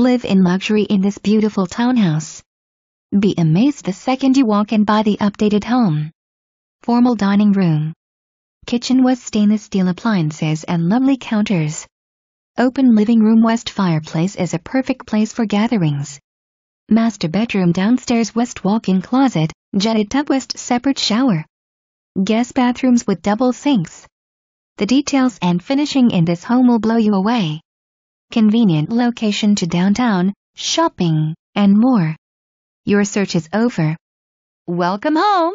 Live in luxury in this beautiful townhouse. Be amazed the second you walk in by the updated home. Formal dining room. Kitchen with stainless steel appliances and lovely counters. Open living room west fireplace is a perfect place for gatherings. Master bedroom downstairs west walk-in closet, jetted tub west separate shower. Guest bathrooms with double sinks. The details and finishing in this home will blow you away convenient location to downtown, shopping, and more. Your search is over. Welcome home!